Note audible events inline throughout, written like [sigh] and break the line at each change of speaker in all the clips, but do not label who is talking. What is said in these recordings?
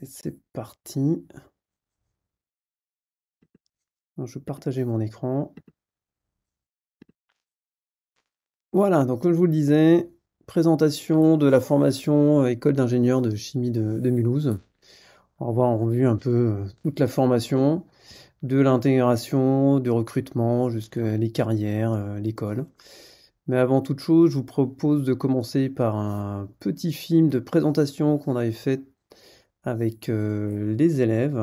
Et c'est parti. je vais partager mon écran. Voilà, donc comme je vous le disais, présentation de la formation École d'ingénieur de chimie de, Mulhouse. On va en revue un peu euh, toute la formation, de l'intégration, du recrutement, jusqu'à les carrières, euh, l'école. Mais avant toute chose, je vous propose de commencer par un petit film de présentation qu'on avait fait avec euh, les élèves.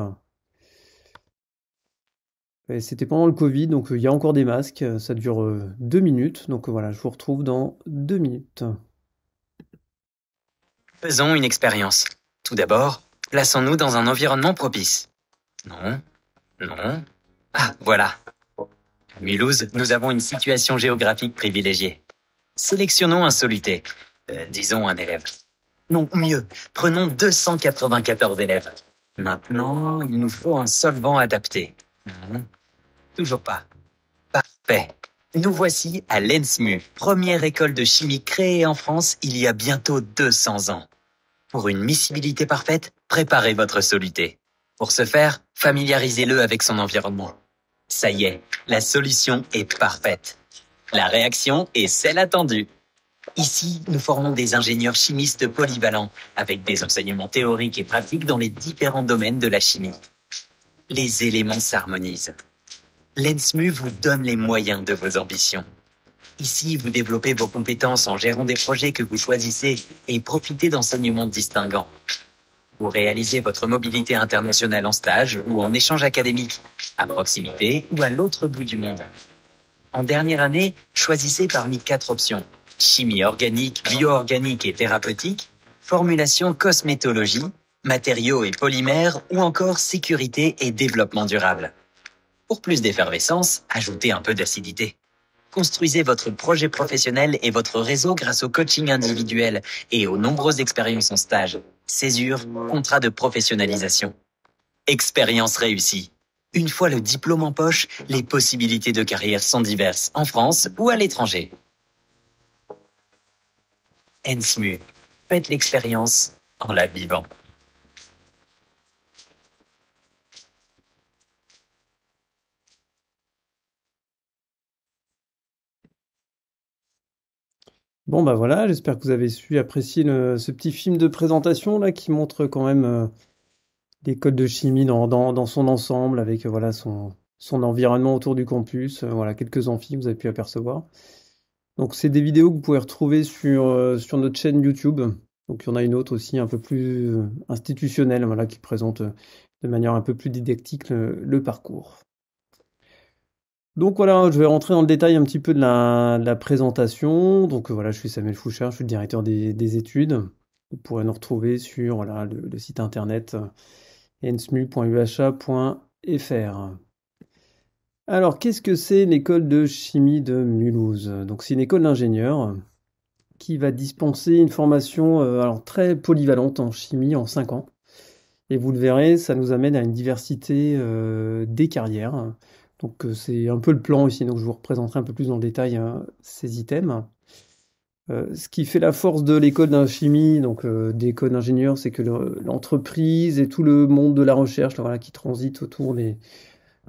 c'était pendant le Covid, donc euh, il y a encore des masques. Euh, ça dure deux minutes. Donc voilà, je vous retrouve dans deux minutes.
Faisons une expérience. Tout d'abord, plaçons-nous dans un environnement propice. Non, non. Ah, voilà. À Mulhouse, nous avons une situation géographique privilégiée. Sélectionnons un soluté, disons un élève. Non, mieux, prenons 294 élèves. Maintenant, il nous faut un solvant adapté. Hein? toujours pas. Parfait. Nous voici à l'ENSMU, première école de chimie créée en France il y a bientôt 200 ans. Pour une miscibilité parfaite, préparez votre soluté. Pour ce faire, familiarisez-le avec son environnement. Ça y est, la solution est parfaite. La réaction est celle attendue. Ici, nous formons des ingénieurs chimistes polyvalents, avec des enseignements théoriques et pratiques dans les différents domaines de la chimie. Les éléments s'harmonisent. L'ENSMU vous donne les moyens de vos ambitions. Ici, vous développez vos compétences en gérant des projets que vous choisissez et profitez d'enseignements distinguants. Vous réalisez votre mobilité internationale en stage ou en échange académique, à proximité ou à l'autre bout du monde. En dernière année, choisissez parmi quatre options chimie organique, bioorganique et thérapeutique, formulation cosmétologie, matériaux et polymères ou encore sécurité et développement durable. Pour plus d'effervescence, ajoutez un peu d'acidité. Construisez votre projet professionnel et votre réseau grâce au coaching individuel et aux nombreuses expériences en stage, césure, contrat de professionnalisation. Expérience réussie. Une fois le diplôme en poche, les possibilités de carrière sont diverses en France ou à l'étranger. Ensmu. Faites l'expérience en la vivant.
Bon bah voilà, j'espère que vous avez su apprécier ce petit film de présentation là qui montre quand même euh, des codes de chimie dans, son ensemble avec euh, voilà son, environnement autour du campus, euh, voilà quelques amphis vous avez pu apercevoir. Donc c'est des vidéos que vous pouvez retrouver euh, sur, notre chaîne YouTube. Donc il y en a une autre aussi un peu plus euh, institutionnelle, qui présente euh, de manière un peu plus didactique le, parcours. Donc voilà, je vais rentrer dans le détail un petit peu de la, présentation. Donc voilà, je suis Samuel Fouchard, je suis le directeur des, études. Vous pourrez nous retrouver sur le, site internet ensmu.uha.fr. Alors, qu'est-ce que c'est l'école de chimie de Mulhouse Donc, c'est une école d'ingénieurs qui va dispenser une formation euh, très polyvalente en chimie en 5 ans. Et vous le verrez, ça nous amène à une diversité euh, des carrières. Donc euh, c'est un peu le plan ici, donc je vous représenterai un peu plus dans le détail hein, ces items. ce qui fait la force de l'école donc des d'ingénieurs, c'est que l'entreprise et tout le monde de la recherche voilà, qui transite autour des,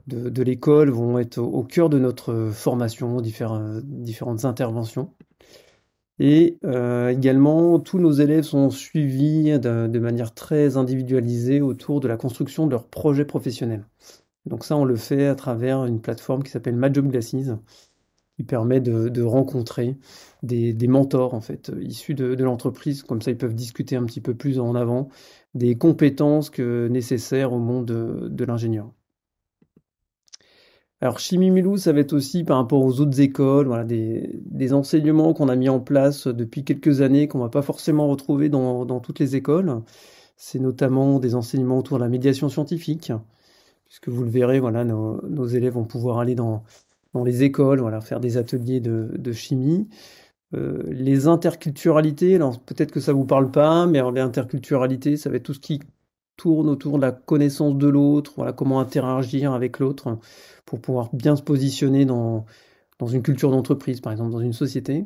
de, l'école vont être au, cœur de notre formation, différentes, différentes interventions. Et euh, également, tous nos élèves sont suivis de, manière très individualisée autour de la construction de leur projet professionnel. Donc ça, on le fait à travers une plateforme qui s'appelle My Job Glasses, qui permet de, rencontrer des, mentors en fait issus de, de l'entreprise. Comme ça, ils peuvent discuter un petit peu plus en avant des compétences que nécessaires au monde de l'ingénieur. Alors Chimie Milou, ça va être aussi par rapport aux autres écoles, des, enseignements qu'on a mis en place depuis quelques années qu'on ne va pas forcément retrouver dans, toutes les écoles. C'est notamment des enseignements autour de la médiation scientifique, puisque vous le verrez, voilà, nos, élèves vont pouvoir aller dans, les écoles, faire des ateliers de, chimie. Euh, les interculturalités, alors peut-être que ça vous parle pas, mais les interculturalités, ça va être tout ce qui tourne autour de la connaissance de l'autre, voilà, comment interagir avec l'autre pour pouvoir bien se positionner dans, dans une culture d'entreprise, par exemple, dans une société.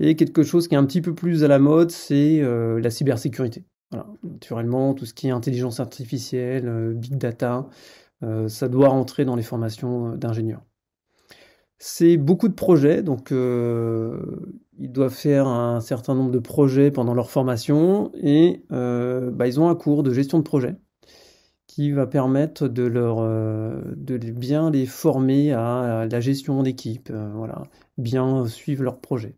Et quelque chose qui est un petit peu plus à la mode, c'est euh, la cybersécurité. Naturellement, tout ce qui est intelligence artificielle, euh, big data, euh, ça doit rentrer dans les formations d'ingénieurs. C'est beaucoup de projets, donc euh, ils doivent faire un certain nombre de projets pendant leur formation et euh, bah, ils ont un cours de gestion de projet qui va permettre de leur euh, de bien les former à, la gestion d'équipe, voilà, bien suivre leurs projets.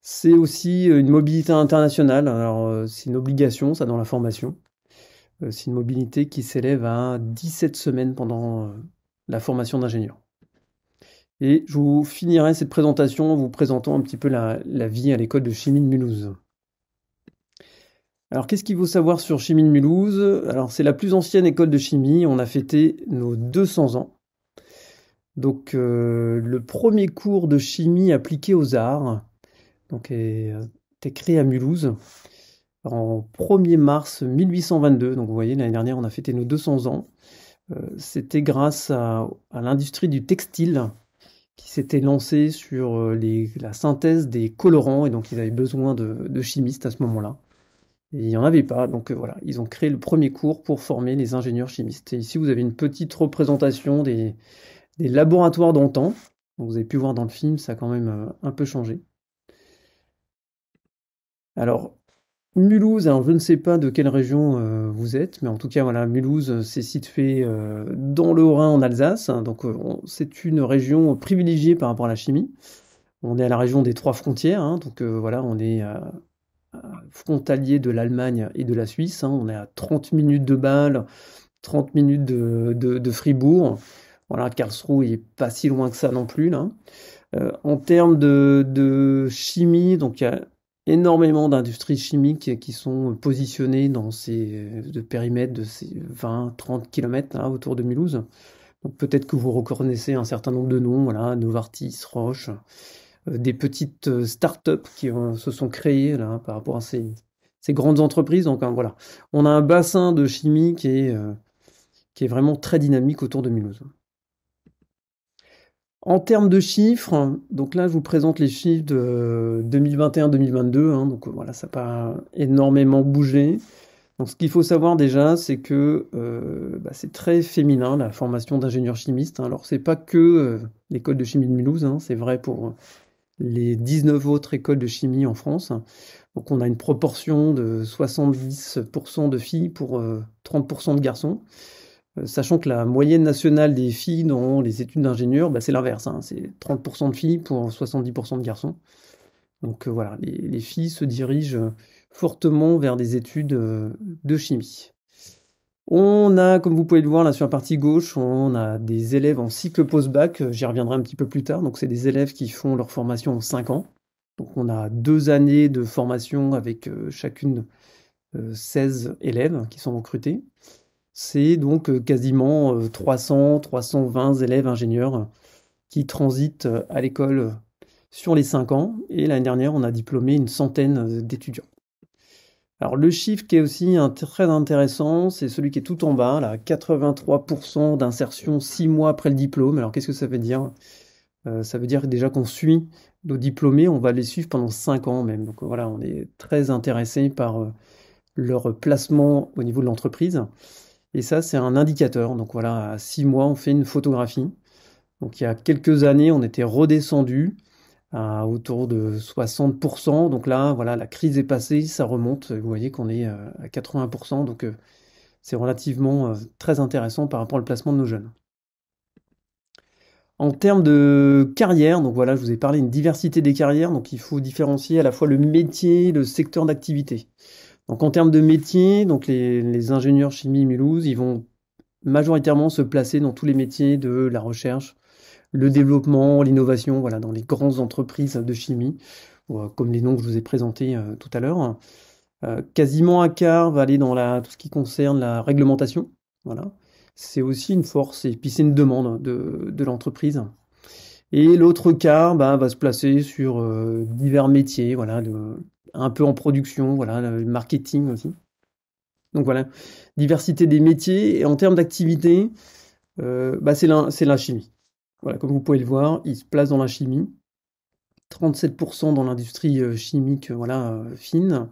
C'est aussi une mobilité internationale, alors c'est une obligation ça dans la formation. C'est une mobilité qui s'élève à 17 semaines pendant la formation d'ingénieur. Et je vous finirai cette présentation en vous présentant un petit peu la, vie à l'école de chimie de Mulhouse. Alors qu'est-ce qu'il faut savoir sur chimie de Mulhouse Alors c'est la plus ancienne école de chimie, on a fêté nos 200 ans. Donc euh, le premier cours de chimie appliqué aux arts donc, est, euh, créé à Mulhouse en 1er mars 1822. Donc vous voyez, l'année dernière, on a fêté nos 200 ans. Euh, c'était grâce à l'industrie du textile qui s'était lancé sur euh, la synthèse des colorants, et donc ils avaient besoin de, chimistes à ce moment-là. Et il n'y en avait pas, donc euh, voilà, ils ont créé le premier cours pour former les ingénieurs chimistes. Et ici, vous avez une petite représentation des, des laboratoires d'antan. Vous avez pu voir dans le film, ça a quand même euh, un peu changé. Alors, Mulhouse, alors je ne sais pas de quelle région euh, vous êtes, mais en tout cas voilà, Mulhouse, euh, c'est situé euh, dans le rhin en Alsace, donc c'est une région privilégiée par rapport à la chimie. On est à la région des trois frontières, hein, donc voilà, on est frontalier de l'Allemagne et de la Suisse, hein, on est à 30 minutes de Bâle, 30 minutes de, de, de Fribourg, voilà, Karlsruhe n'est est pas si loin que ça non plus là. en termes de, de chimie, donc énormément d'industries chimiques qui sont positionnées dans ces euh, périmètres de ces 20-30 km autour de Mulhouse. Donc peut-être que vous reconnaissez un certain nombre de noms, voilà, Novartis, Roche, euh, des petites euh, start-up qui se sont créées là, par rapport à ces, grandes entreprises. Donc hein, voilà, on a un bassin de chimie qui est vraiment très dynamique autour de Mulhouse. En termes de chiffres, donc là je vous présente les chiffres de 2021-2022, hein, donc euh, voilà, ça n'a pas énormément bougé. Donc ce qu'il faut savoir déjà, c'est que euh, bah, c'est très féminin la formation d'ingénieur chimiste. Hein. Alors c'est pas que euh, l'école de chimie de Mulhouse, hein, c'est vrai pour les 19 autres écoles de chimie en France. Hein. Donc on a une proportion de 70% de filles pour 30% de garçons. Euh, sachant que la moyenne nationale des filles dans les études d'ingénieur, bah, c'est l'inverse. Hein. c'est 30% de filles pour 70% de garçons. Donc euh, voilà, les, filles se dirigent euh, fortement vers des études de chimie. On a, comme vous pouvez le voir là sur la partie gauche, on a des élèves en cycle post-bac, j'y reviendrai un petit peu plus tard, donc c'est des élèves qui font leur formation en 5 ans. Donc on a deux années de formation avec chacune 16 élèves qui sont recrutés c'est donc euh, quasiment 300, euh, 320 élèves ingénieurs euh, qui transitent à l'école sur les 5 ans. Et l'année dernière, on a diplômé une centaine d'étudiants. Alors le chiffre qui est aussi très intéressant, c'est celui qui est tout en bas, 83% d'insertion 6 mois après le diplôme. Alors qu'est-ce que ça veut dire Ça veut dire déjà qu'on suit nos diplômés, on va les suivre pendant 5 ans même. Donc voilà, on est très intéressé par leur placement au niveau de l'entreprise. Et ça, c'est un indicateur. Donc voilà, à six mois, on fait une photographie. Donc il y a quelques années, on était redescendu à autour de 60%. Donc là, voilà, la crise est passée, ça remonte. Vous voyez qu'on est euh, à 80%. Donc euh, c'est relativement euh, très intéressant par rapport au placement de nos jeunes. En termes de carrière, donc voilà, je vous ai parlé d'une diversité des carrières, donc il faut différencier à la fois le métier, le secteur d'activité. Donc en termes de métiers, donc les, ingénieurs chimie Mulhouse, ils vont majoritairement se placer dans tous les métiers de la recherche, le développement, l'innovation, voilà, dans les grandes entreprises de chimie, euh, comme les noms que je vous ai présentés euh, tout à l'heure. Euh, quasiment un quart va aller dans la, tout ce qui concerne la réglementation. Voilà. C'est aussi une force et puis c'est une demande de, l'entreprise. Et l'autre quart bah, va se placer sur divers métiers, voilà, un peu en production, voilà, le marketing aussi. Donc voilà, diversité des métiers. Et en termes d'activité, euh, bah c'est la chimie. Voilà, comme vous pouvez le voir, il se place dans la chimie. 37% dans l'industrie euh, chimique euh, voilà, fine.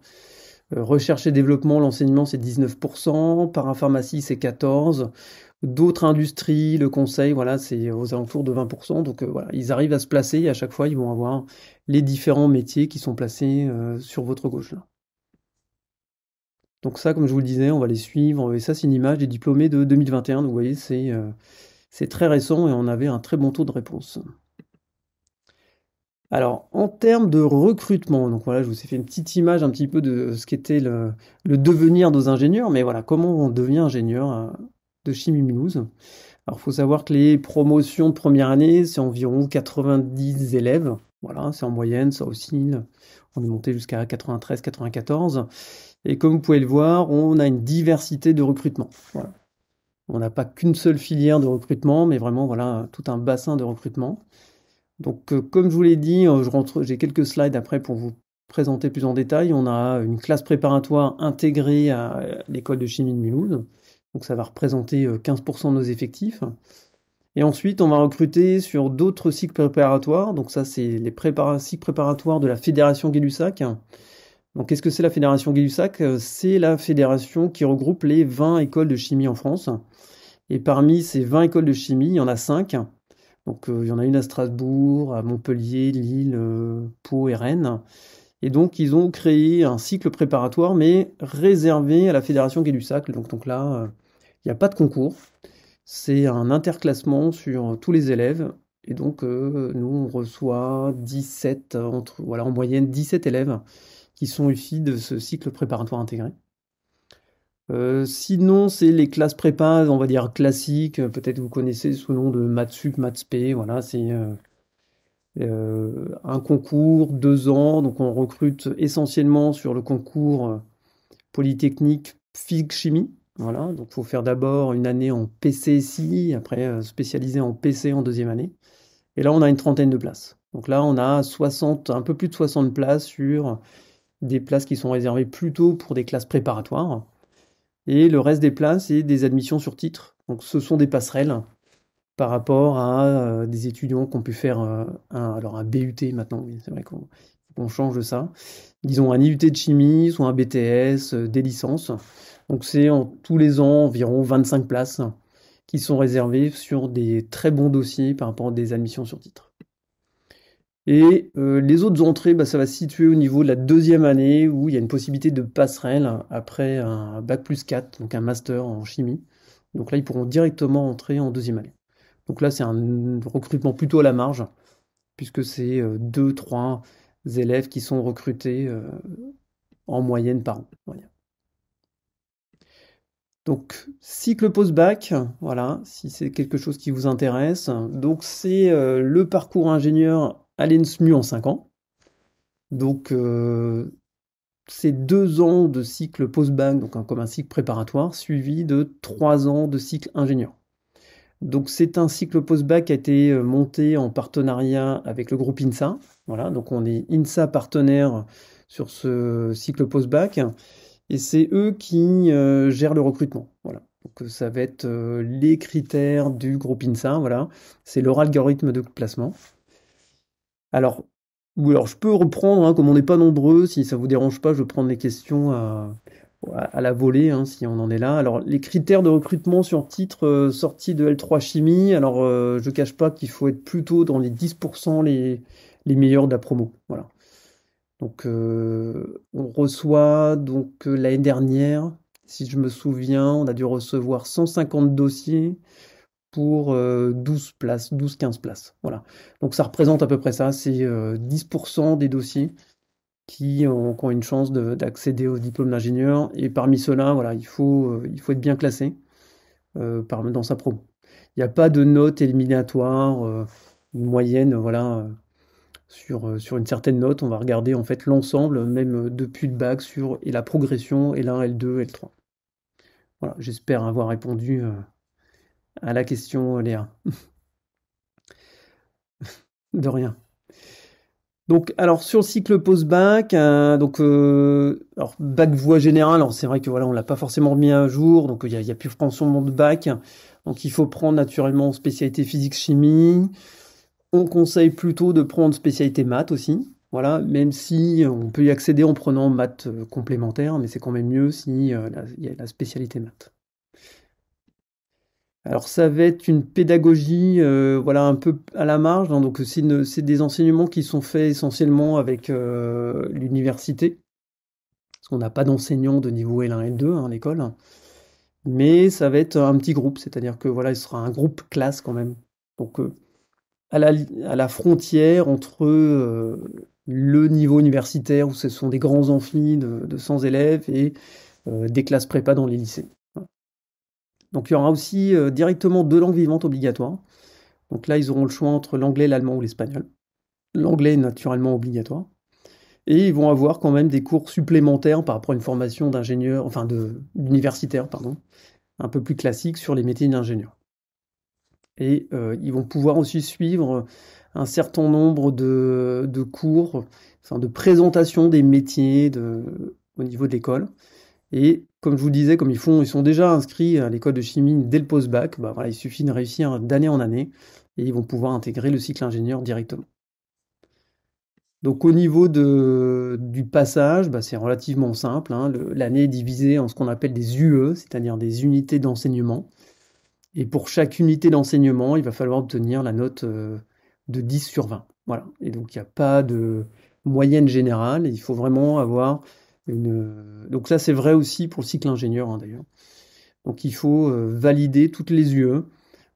Recherche et développement, l'enseignement, c'est 19%. Parapharmacie, c'est 14%. D'autres industries, le conseil, voilà, c'est aux alentours de 20%. Donc euh, voilà, ils arrivent à se placer et à chaque fois, ils vont avoir les différents métiers qui sont placés euh, sur votre gauche. Donc ça, comme je vous le disais, on va les suivre. Et ça, c'est une image des diplômés de 2021. Donc vous voyez, euh, c'est très récent et on avait un très bon taux de réponse. Alors, en termes de recrutement, donc voilà, je vous ai fait une petite image un petit peu de ce qu'était le, le, devenir de ingénieurs, mais voilà, comment on devient ingénieur de Chimie Mulhouse. Alors, il faut savoir que les promotions de première année, c'est environ 90 élèves. Voilà, c'est en moyenne, ça aussi, On est monté jusqu'à 93, 94. Et comme vous pouvez le voir, on a une diversité de recrutement. On n'a pas qu'une seule filière de recrutement, mais vraiment, voilà, tout un bassin de recrutement. Donc, euh, comme je vous l'ai dit, euh, j'ai quelques slides après pour vous présenter plus en détail. On a une classe préparatoire intégrée à euh, l'école de chimie de Mulhouse donc ça va représenter 15% euh, de nos effectifs. Et ensuite, on va recruter sur d'autres cycles préparatoires. Donc ça, c'est les cycles préparatoires de la Fédération gay Donc qu'est-ce que c'est la Fédération gay euh, C'est la fédération qui regroupe les 20 écoles de chimie en France. Et parmi ces 20 écoles de chimie, il y en a 5. Donc euh, il y en a une à Strasbourg, à Montpellier, Lille, Pau et Rennes. Et donc ils ont créé un cycle préparatoire, mais réservé à la Fédération gay Donc, donc là... Il n'y a pas de concours. C'est un interclassement sur tous les élèves. Et donc, euh, nous, on reçoit 17, entre, voilà, en moyenne 17 élèves qui sont issus de ce cycle préparatoire intégré. Euh, sinon, c'est les classes prépa, on va dire classiques. Peut-être vous connaissez sous le nom de maths sup, p. Voilà, c'est euh, un concours, deux ans. Donc, on recrute essentiellement sur le concours polytechnique physique chimie. Voilà, donc faut faire d'abord une année en PCSI, après euh, spécialiser en PC en deuxième année. Et là, on a une trentaine de places. Donc là, on a 60, un peu plus de 60 places sur des places qui sont réservées plutôt pour des classes préparatoires. Et le reste des places, c'est des admissions sur titre. Donc ce sont des passerelles par rapport à euh, des étudiants qui ont pu faire euh, un, alors un BUT maintenant, c'est vrai qu'on change change ça. Disons un IUT de chimie, soit un BTS, des licences. Donc c'est en tous les ans environ 25 places qui sont réservées sur des très bons dossiers par rapport à des admissions sur titre. Et euh, les autres entrées, bah, ça va se situer au niveau de la deuxième année où il y a une possibilité de passerelle après un bac plus 4, donc un master en chimie. Donc là, ils pourront directement entrer en deuxième année. Donc là, c'est un recrutement plutôt à la marge, puisque c'est 2-3 euh, élèves qui sont recrutés euh, en moyenne par an. Donc, cycle post-bac, voilà, si c'est quelque chose qui vous intéresse. Donc, c'est euh, le parcours ingénieur à l'ENSMU en 5 ans. Donc, euh, c'est 2 ans de cycle post-bac, donc comme un cycle préparatoire, suivi de 3 ans de cycle ingénieur. Donc, c'est un cycle post-bac qui a été euh, monté en partenariat avec le groupe INSA. Voilà, donc on est INSA partenaire sur ce cycle post-bac et c'est eux qui euh, gèrent le recrutement. Voilà. Donc euh, ça va être euh, les critères du groupe INSA, voilà. C'est leur algorithme de placement. Alors, ou alors je peux reprendre, hein, comme on n'est pas nombreux, si ça ne vous dérange pas, je vais prendre les questions à, la volée, hein, si on en est là. Alors, les critères de recrutement sur titre sorti de L3 Chimie, alors je ne cache pas qu'il faut être plutôt dans les 10% les, les meilleurs de la promo. Voilà. Donc euh, on reçoit donc euh, l'année dernière, si je me souviens, on a dû recevoir 150 dossiers pour 12 euh, places, 12-15 places. Voilà. Donc ça représente à peu près ça, c'est 10% des dossiers qui ont, une chance d'accéder au diplôme d'ingénieur. Et parmi ceux-là, voilà, il faut, il faut être bien classé dans sa promo. Il n'y a pas de note éliminatoire, moyenne, voilà sur, euh, sur une certaine note. On va regarder en fait l'ensemble, même euh, depuis le bac, sur et la progression L1, L2, L3. Voilà, j'espère avoir répondu euh, à la question, Léa. [laughs] De rien. Donc, alors sur le cycle post-bac, donc alors bac voie générale, c'est vrai que voilà, on l'a pas forcément mis à jour, donc il n'y a, a, plus monde de bac, donc il faut prendre naturellement spécialité physique chimie, on conseille plutôt de prendre spécialité maths aussi. Voilà, même si on peut y accéder en prenant maths euh, complémentaires, mais c'est quand même mieux s'il si, euh, il y a la spécialité maths. Alors ça va être une pédagogie euh, voilà un peu à la marge, hein, donc c'est des enseignements qui sont faits essentiellement avec l'université, parce qu'on n'a pas d'enseignants de niveau L1 L2 hein, à l'école, mais ça va être un petit groupe, c'est-à-dire que voilà, il sera un groupe classe quand même. Donc à la, frontière entre euh, le niveau universitaire, où ce sont des grands amphis de, 100 élèves, et euh, des classes prépa dans les lycées. Donc il y aura aussi euh, directement deux langues vivantes obligatoires. Donc là, ils auront le choix entre l'anglais, l'allemand ou l'espagnol. L'anglais est naturellement obligatoire. Et ils vont avoir quand même des cours supplémentaires par rapport à une formation d'ingénieur, enfin d'universitaire, pardon, un peu plus classique sur les métiers d'ingénieur. Et euh, ils vont pouvoir aussi suivre un certain nombre de, cours, enfin de présentations des métiers au niveau de l'école. Et comme je vous disais, comme ils font, ils sont déjà inscrits à l'école de chimie dès le post-bac, bah, il suffit de réussir d'année en année et ils vont pouvoir intégrer le cycle ingénieur directement. Donc au niveau du passage, bah, c'est relativement simple. Hein. L'année est divisée en ce qu'on appelle des UE, c'est-à-dire des unités d'enseignement. Et pour chaque unité d'enseignement, il va falloir obtenir la note euh, de 10 sur 20. Voilà. Et donc, il n'y a pas de moyenne générale. Il faut vraiment avoir une. Euh, donc, ça, c'est vrai aussi pour le cycle ingénieur, hein, d'ailleurs. Donc, il faut euh, valider toutes les UE.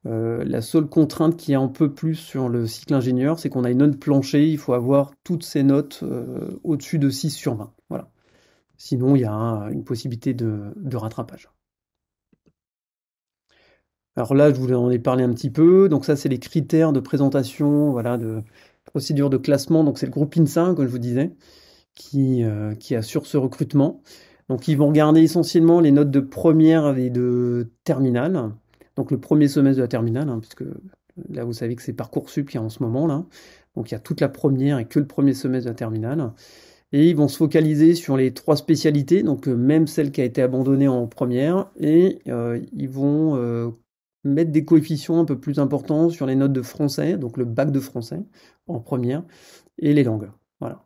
la seule contrainte qui est un peu plus sur le cycle ingénieur, c'est qu'on a une note planchée. Il faut avoir toutes ces notes au-dessus de 6 sur 20. Voilà. Sinon, il y a une possibilité de, de rattrapage. Alors là, je vous en ai parlé un petit peu. Donc ça, c'est les critères de présentation, voilà, de procédure de classement. Donc c'est le groupe INSA, comme je vous disais, qui, euh, qui assure ce recrutement. Donc ils vont regarder essentiellement les notes de première et de terminale. Donc le premier semestre de la terminale, hein, puisque là vous savez que c'est Parcoursup qu'il y a en ce moment là. Donc il y a toute la première et que le premier semestre de la terminale. Et ils vont se focaliser sur les trois spécialités, donc euh, même celle qui a été abandonnée en première, et euh, ils vont mettre des coefficients un peu plus importants sur les notes de français, donc le bac de français en première, et les langues. Voilà.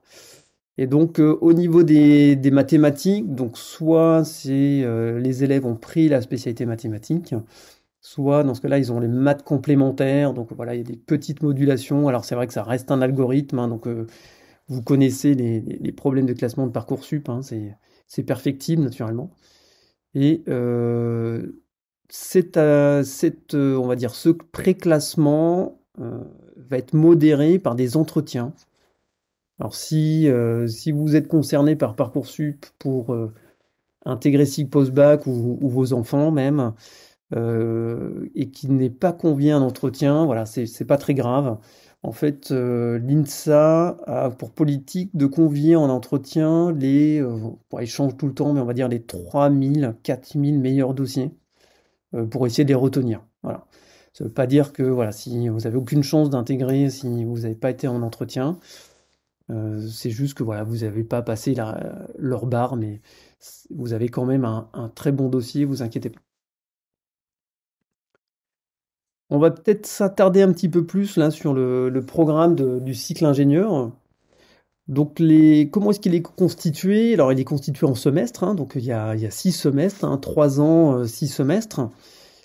Et donc euh, au niveau des, mathématiques, donc soit c'est euh, les élèves ont pris la spécialité mathématique, soit dans ce cas-là ils ont les maths complémentaires, donc voilà il y a des petites modulations. Alors c'est vrai que ça reste un algorithme, hein, donc euh, vous connaissez les, problèmes de classement de parcoursup, hein, c'est perfectible naturellement. Et euh, euh, on va dire, ce préclassement euh, va être modéré par des entretiens. Alors si, si vous êtes concerné par Parcoursup pour intégrer SIG Postbac ou, ou, vos enfants même, et qu'il n'est pas convié un entretien, voilà, c'est pas très grave. En fait, l'INSA a pour politique de convier en entretien les, ils tout le temps, mais on va dire les 3000, 4000 meilleurs dossiers. Euh, pour essayer de les retenir. Voilà. Ça ne veut pas dire que voilà, si vous n'avez aucune chance d'intégrer, si vous n'avez pas été en entretien, euh, c'est juste que voilà, vous n'avez pas passé leur barre, mais vous avez quand même un, très bon dossier, vous inquiétez pas. On va peut-être s'attarder un petit peu plus là sur le, programme du cycle ingénieur. Donc les, comment est-ce qu'il est constitué Alors il est constitué en semestres, hein. donc il y, a, y, a, six semestres, hein. trois ans, euh, six semestres.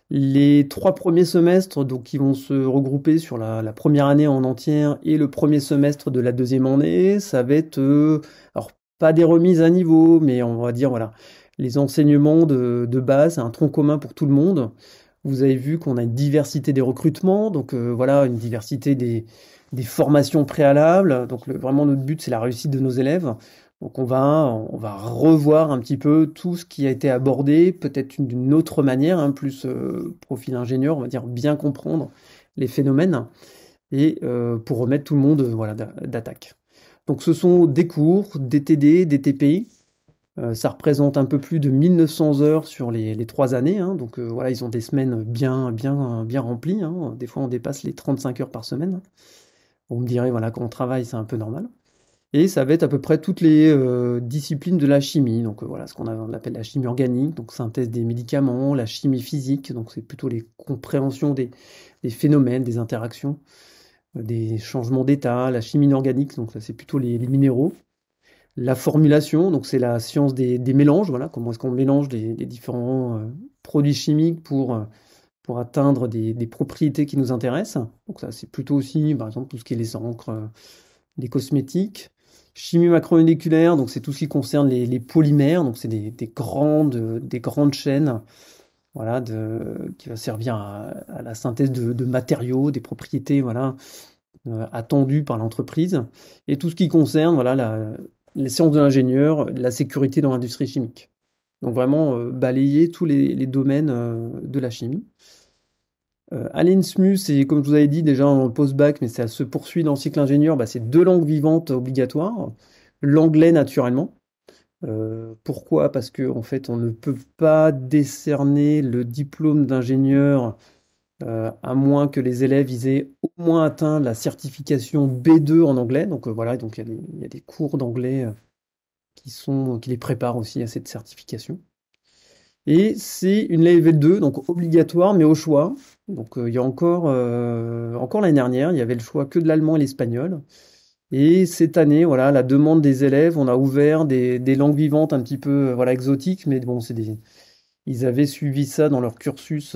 Les trois premiers semestres, donc qui vont se regrouper sur la, première année en entière et le premier semestre de la deuxième année, ça va être, euh, alors pas des remises à niveau, mais on va dire voilà, les enseignements de, de base, un tronc commun pour tout le monde. Vous avez vu qu'on a une diversité des recrutements, donc euh, voilà, une diversité des, des formations préalables. Donc vraiment notre but c'est la réussite de nos élèves. Donc on va on va revoir un petit peu tout ce qui a été abordé, peut-être d'une autre manière, hein, plus euh, profil ingénieur, on va dire bien comprendre les phénomènes et euh, pour remettre tout le monde euh, voilà d'attaque. Donc ce sont des cours, des TD, des TPI. ça représente un peu plus de 1900 heures sur les, trois années. Hein. donc voilà, ils ont des semaines bien, bien, bien remplies. Hein. des fois, on dépasse les 35 heures par semaine. On me direz, voilà, quand on travaille, c'est un peu normal. Et ça va être à peu près toutes les euh, disciplines de la chimie. Donc euh, voilà, ce qu'on appelle la chimie organique, donc synthèse des médicaments, la chimie physique, donc c'est plutôt les compréhensions des, phénomènes, des interactions, euh, des changements d'état, la chimie inorganique, donc ça c'est plutôt les, minéraux. La formulation, donc c'est la science des, mélanges, voilà, comment est-ce qu'on mélange les différents produits chimiques pour pour atteindre des, propriétés qui nous intéressent. Donc ça, c'est plutôt aussi, par exemple, tout ce qui est les encres, euh, les cosmétiques. Chimie macromoléculaire, donc c'est tout ce qui concerne les, polymères, donc c'est des, des, grandes, des grandes chaînes voilà, de, qui va servir à, la synthèse de, matériaux, des propriétés voilà, euh, attendues par l'entreprise, et tout ce qui concerne voilà, la, les sciences de l'ingénieur, la sécurité dans l'industrie chimique. Donc vraiment euh, balayer tous les, les domaines de la chimie. Euh, Allen Smu, c'est comme je vous avais dit déjà en post-bac, mais ça se poursuit dans le cycle ingénieur, bah, c'est deux langues vivantes obligatoires. L'anglais, naturellement. Euh, pourquoi Parce qu'en en fait, on ne peut pas décerner le diplôme d'ingénieur euh, à moins que les élèves aient au moins atteint la certification B2 en anglais. Donc voilà, il y, a des cours d'anglais qui, sont, qui les préparent aussi à cette certification. Et c'est une level 2, donc obligatoire, mais au choix. Donc euh, il y a encore, euh, encore l'année dernière, il y avait le choix que de l'allemand et l'espagnol. Et cette année, voilà, la demande des élèves, on a ouvert des, des langues vivantes un petit peu, euh, voilà, exotiques, mais bon, c'est des, ils avaient suivi ça dans leur cursus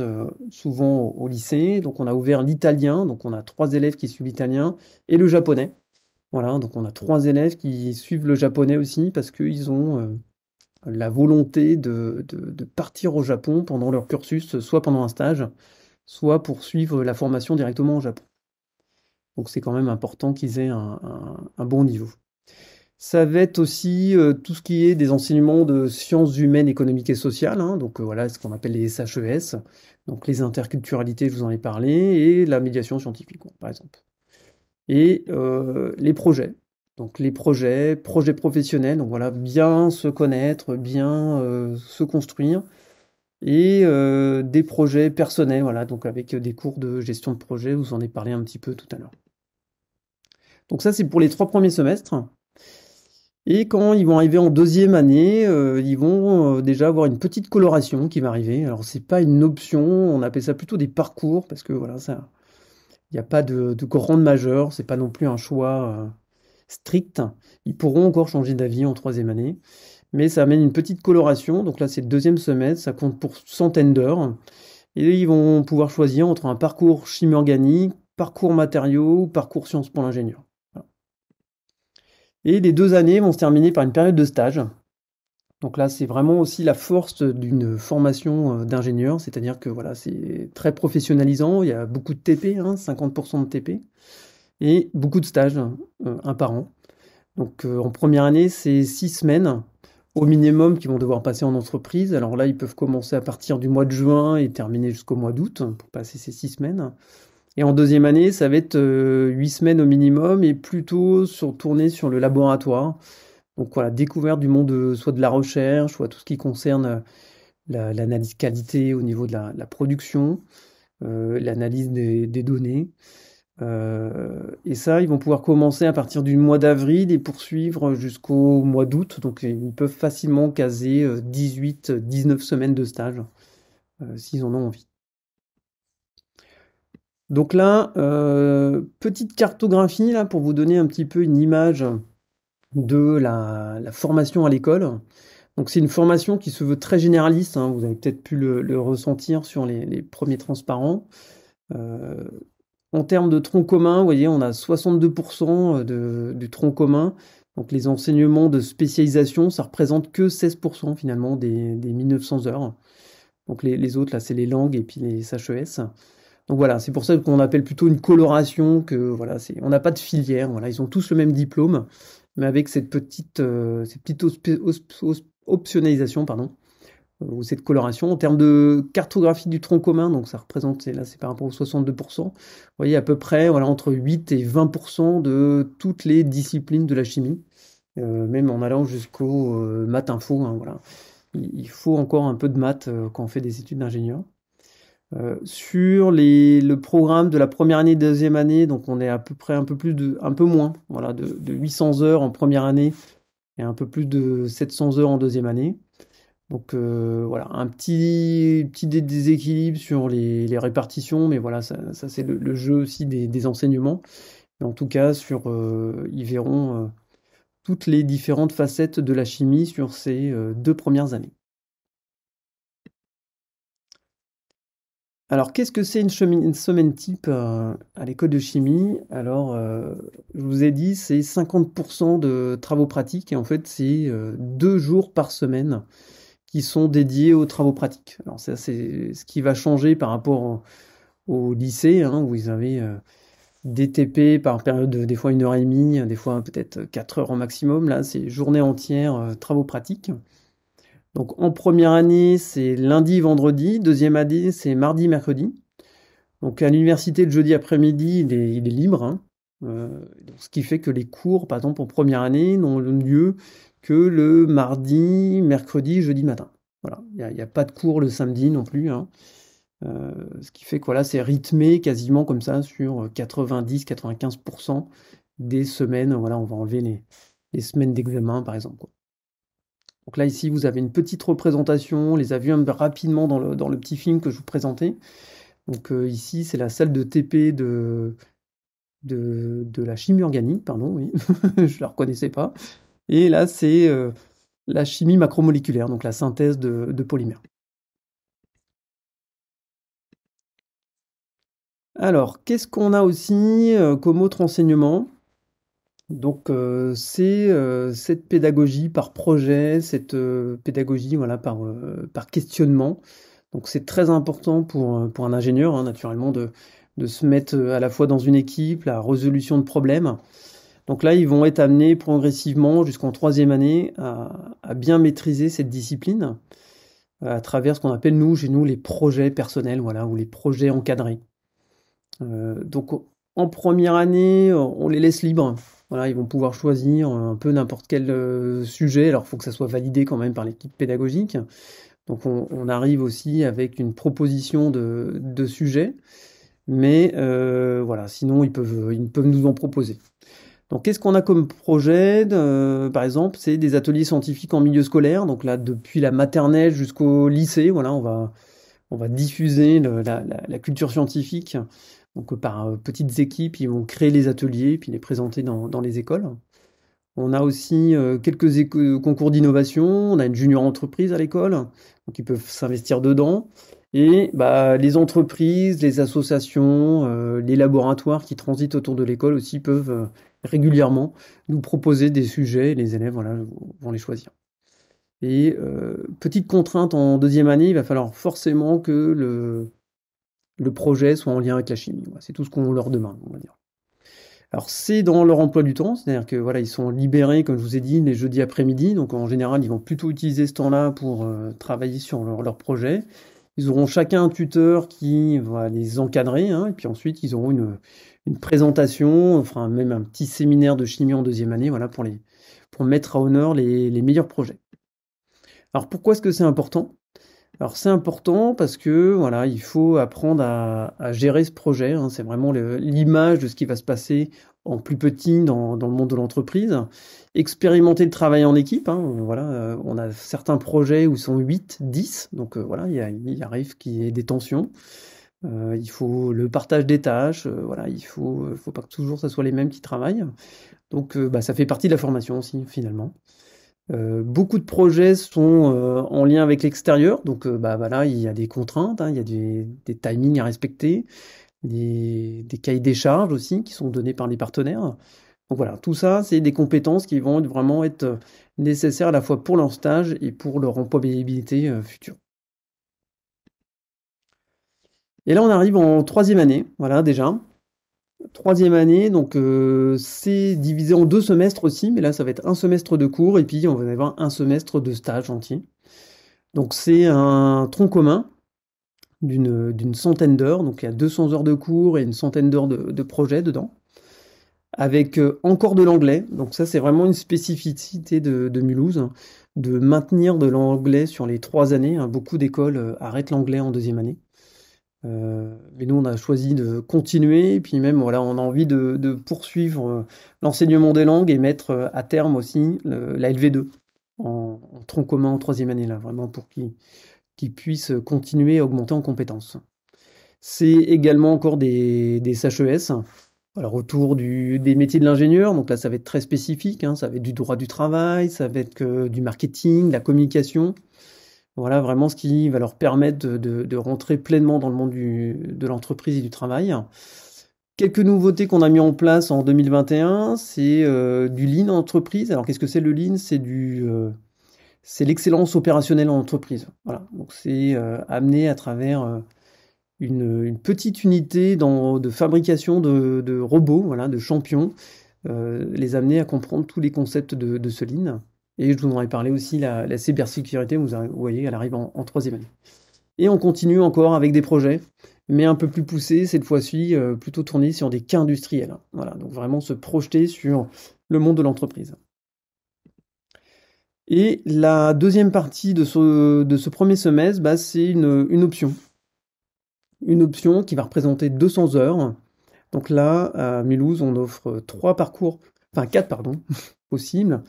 souvent au, lycée. Donc on a ouvert l'italien, donc on a trois élèves qui suivent l'italien et le japonais. Voilà, donc on a trois élèves qui suivent le japonais aussi parce qu'ils ont la volonté de, de, partir au Japon pendant leur cursus, soit pendant un stage, soit poursuivre la formation directement au Japon. Donc c'est quand même important qu'ils aient un, bon niveau. Ça va être aussi euh, tout ce qui est des enseignements de sciences humaines, économiques et sociales, hein. donc euh, voilà ce qu'on appelle les SHES, e donc les interculturalités, je vous en ai parlé, et la médiation scientifique, par exemple. Et euh, les projets, donc les projets, projets professionnels, donc voilà, bien se connaître, bien se construire, et euh, des projets personnels, voilà, donc avec des cours de gestion de projet, vous en ai parlé un petit peu tout à l'heure. Donc ça, c'est pour les trois premiers semestres. Et quand ils vont arriver en deuxième année, euh, ils vont euh, déjà avoir une petite coloration qui va arriver. Alors c'est pas une option, on appelle ça plutôt des parcours parce que voilà, ça, il n'y a pas de, grande majeure, c'est pas non plus un choix strict. Ils pourront encore changer d'avis en troisième année mais ça amène une petite coloration. Donc là, c'est le deuxième semestre, ça compte pour centaines d'heures. Et ils vont pouvoir choisir entre un parcours chimie organique, parcours matériaux ou parcours sciences pour l'ingénieur. Et les deux années vont se terminer par une période de stage. Donc là, c'est vraiment aussi la force d'une formation euh, d'ingénieur, c'est-à-dire que voilà, c'est très professionnalisant, il y a beaucoup de TP, 50% hein, de TP, et beaucoup de stages, euh, un par an. Donc euh, en première année, c'est six semaines, au minimum qui vont devoir passer en entreprise. Alors là, ils peuvent commencer à partir du mois de juin et terminer jusqu'au mois d'août hein, pour passer ces six semaines. Et en deuxième année, ça va être euh, huit semaines au minimum et plutôt sur, tourner sur le laboratoire. Donc voilà, découverte du monde soit de la recherche, soit tout ce qui concerne euh, l'analyse qualité au niveau de la, production, euh, l'analyse des, des, données. Euh, et ça, ils vont pouvoir commencer à partir du mois d'avril et poursuivre jusqu'au mois d'août. Donc ils peuvent facilement caser 18-19 euh, semaines de stage euh, s'ils en ont envie. Donc là, petite cartographie là, pour vous donner un petit peu une image de la, formation à l'école. Donc c'est une formation qui se veut très généraliste, hein. vous avez peut-être pu le, ressentir sur les, premiers transparents. En termes de tronc commun, vous voyez, on a 62% euh, du tronc commun. Donc les enseignements de spécialisation, ça représente que 16% finalement des, 1900 heures. Donc les, autres, là, c'est les langues et puis les SHES. E Donc voilà, c'est pour ça qu'on appelle plutôt une coloration que voilà, c'est, on n'a pas de filière. Voilà, ils ont tous le même diplôme, mais avec cette petite, euh, optionnalisation, pardon, ou cette coloration. En termes de cartographie du tronc commun, donc ça représente, là c'est par rapport aux 62%, vous voyez à peu près voilà, entre 8 et 20% de toutes les disciplines de la chimie, euh, même en allant jusqu'au euh, maths info. Hein, voilà. Il faut encore un peu de maths euh, quand on fait des études d'ingénieur. sur les, le programme de la première année, et deuxième année, donc on est à peu près un peu plus de, un peu moins, voilà, de, de 800 heures en première année et un peu plus de 700 heures en deuxième année. Donc euh, voilà, un petit, petit déséquilibre sur les, les répartitions, mais voilà, ça, c'est le, jeu aussi des, des, enseignements. en tout cas, sur, euh, ils verront euh, toutes les différentes facettes de la chimie sur ces deux premières années. Alors, qu'est-ce que c'est une, une, semaine type à l'école de chimie Alors, je vous ai dit, c'est 50% de travaux pratiques et en fait, c'est deux jours par semaine qui sont dédiés aux travaux pratiques. Alors ça, c'est ce qui va changer par rapport au, lycée, hein, où ils euh, des TP par période, de, des fois une heure et demie, hein, des fois peut-être euh, quatre heures au maximum. Là, c'est journée entière euh, travaux pratiques. Donc en première année, c'est lundi, vendredi. Deuxième année, c'est mardi, mercredi. Donc à l'université, le jeudi après-midi, il, est, libre. Hein. ce qui fait que les cours, par exemple, en première année, n'ont lieu que le mardi, mercredi, jeudi matin. Voilà, il n'y a, pas de cours le samedi non plus. Hein. Euh, ce qui fait que voilà, c'est rythmé quasiment comme ça sur 90-95% des semaines. Voilà, on va enlever les, les semaines d'examen par exemple. Donc là ici, vous avez une petite représentation, on les a rapidement dans le, dans le petit film que je vous présentais. Donc euh, ici, c'est la salle de TP de, de, de la chimie organique, pardon, oui, [laughs] je ne la reconnaissais pas. Et là, c'est euh, la chimie macromoléculaire, donc la synthèse de, polymères. Alors, qu'est-ce qu'on a aussi euh, comme autre enseignement Donc, euh, c'est cette pédagogie par projet, cette pédagogie voilà, par, questionnement. Donc, c'est très important pour, pour un ingénieur, hein, naturellement, de, de, se mettre à la fois dans une équipe, la résolution de problèmes, donc là, ils vont être amenés progressivement jusqu'en troisième année à, bien maîtriser cette discipline euh, à travers ce qu'on appelle nous, chez nous, les projets personnels, voilà, ou les projets encadrés. Euh, donc en première année, on les laisse libres. Voilà, ils vont pouvoir choisir un peu n'importe quel euh, sujet. Alors, il faut que ça soit validé quand même par l'équipe pédagogique. Donc, on, arrive aussi avec une proposition de, de sujet. Mais voilà, sinon, ils peuvent, ils peuvent nous en proposer. Donc qu'est-ce qu'on a comme projet Par exemple, c'est des ateliers scientifiques en milieu scolaire. Donc là, depuis la maternelle jusqu'au lycée, voilà, on va on va diffuser la, culture scientifique. Donc par euh, petites équipes, ils vont créer les ateliers puis les présenter dans, dans les écoles. On a aussi euh, quelques concours d'innovation. On a une junior entreprise à l'école, donc ils peuvent s'investir dedans. Et bah, les entreprises, les associations, euh, les laboratoires qui transitent autour de l'école aussi peuvent euh, régulièrement nous proposer des sujets et les élèves voilà, vont les choisir. Et euh, petite contrainte en deuxième année, il va falloir forcément que le, le projet soit en lien avec la chimie. c'est tout ce qu'on leur demande, on va dire. Alors c'est dans leur emploi du temps, c'est-à-dire que voilà, ils sont libérés, comme je vous ai dit, les jeudis après-midi, donc en général ils vont plutôt utiliser ce temps-là pour travailler sur leur projet. Ils auront chacun un tuteur qui va les encadrer, hein, et puis ensuite ils auront une, présentation, enfin même un petit séminaire de chimie en deuxième année, voilà, pour, les, pour mettre à honneur les, les meilleurs projets. Alors pourquoi est-ce que c'est important alors c'est important parce que voilà, il faut apprendre à, gérer ce projet. Hein. C'est vraiment l'image de ce qui va se passer en plus petit dans, le monde de l'entreprise. Expérimenter le travail en équipe. Hein. Voilà, euh, on a certains projets où sont 8, 10, donc euh, voilà, il, arrive qu'il y ait des tensions. Euh, il faut le partage des tâches, voilà, il faut, faut pas que toujours ce soit les mêmes qui travaillent. Donc bah, ça fait partie de la formation aussi finalement. Euh, beaucoup de projets sont euh, en lien avec l'extérieur, donc euh, bah, il y a des contraintes, hein, il y a des, timings à respecter, des, des cahiers des charges aussi qui sont donnés par les partenaires. Donc voilà, tout ça c'est des compétences qui vont vraiment être nécessaires à la fois pour leur stage et pour leur employabilité future. Et là on arrive en troisième année, voilà déjà troisième année, donc euh, c'est divisé en deux semestres aussi, mais là ça va être un semestre de cours et puis on va avoir un semestre de stage entier. Donc c'est un tronc commun d'une centaine d'heures, donc il y a 200 heures de cours et une centaine d'heures de, de projet dedans, avec euh, encore de l'anglais, donc ça c'est vraiment une spécificité de, Mulhouse, hein, de maintenir de l'anglais sur les trois années, hein. beaucoup d'écoles euh, arrêtent l'anglais en deuxième année. Euh, mais nous, on a choisi de continuer, et puis même, voilà, on a envie de, de poursuivre euh, l'enseignement des langues et mettre euh, à terme aussi la LV2 en, tronc commun en troisième année, là, vraiment pour qu'ils puissent continuer à augmenter en compétences. C'est également encore des, des e alors autour du, des métiers de l'ingénieur, donc là ça va être très spécifique, hein. ça va être du droit du travail, ça va être que du marketing, la communication. Voilà vraiment ce qui va leur permettre de, rentrer pleinement dans le monde de l'entreprise et du travail. Quelques nouveautés qu'on a mis en place en 2021, c'est euh, du lean entreprise. Alors qu'est-ce que c'est le lean C'est du euh, c'est l'excellence opérationnelle en entreprise. Voilà. Donc c'est euh, amener à travers une, petite unité de fabrication de, robots, voilà, de champions, les amener à comprendre tous les concepts de, de ce lean. Et je vous en ai parlé aussi, la, la cybersécurité, vous, voyez, elle arrive en, troisième année. Et on continue encore avec des projets, mais un peu plus poussés, cette fois-ci euh, plutôt tournés sur des cas industriels. Voilà, donc vraiment se projeter sur le monde de l'entreprise. Et la deuxième partie de ce, de ce premier semestre, bah, c'est une, une, option. Une option qui va représenter 200 heures. Donc là, à Mulhouse, on offre trois parcours, enfin quatre, pardon, [laughs] possibles.